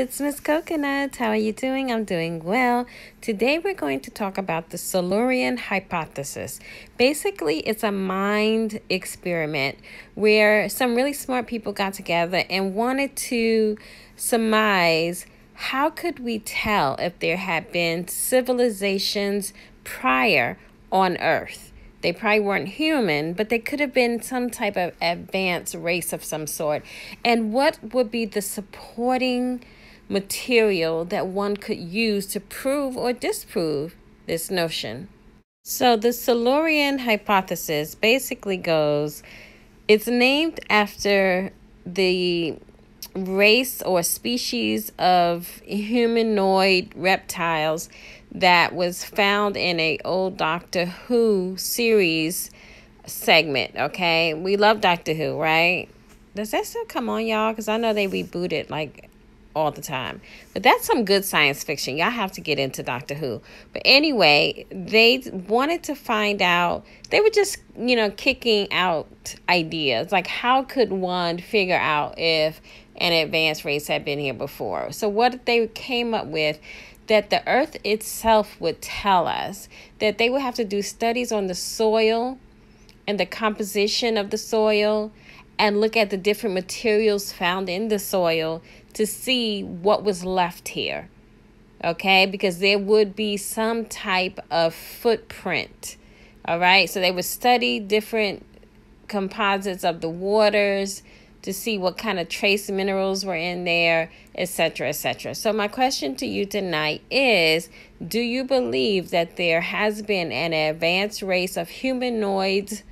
it's Miss Coconut. How are you doing? I'm doing well. Today we're going to talk about the Silurian hypothesis. Basically, it's a mind experiment where some really smart people got together and wanted to surmise how could we tell if there had been civilizations prior on Earth? They probably weren't human, but they could have been some type of advanced race of some sort. And what would be the supporting material that one could use to prove or disprove this notion. So the Silurian hypothesis basically goes it's named after the race or species of humanoid reptiles that was found in a old Doctor Who series segment, okay? We love Doctor Who, right? Does that still come on y'all cuz I know they rebooted like all the time. But that's some good science fiction. Y'all have to get into Doctor Who. But anyway, they wanted to find out, they were just, you know, kicking out ideas. Like, how could one figure out if an advanced race had been here before? So, what they came up with that the earth itself would tell us that they would have to do studies on the soil and the composition of the soil and look at the different materials found in the soil to see what was left here. Okay, because there would be some type of footprint. All right, so they would study different composites of the waters to see what kind of trace minerals were in there, etc., etc. So my question to you tonight is, do you believe that there has been an advanced race of humanoids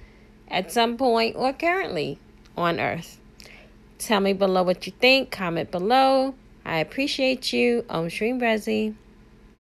at some point or currently? on earth. Tell me below what you think. Comment below. I appreciate you. Om Shreem Brezi.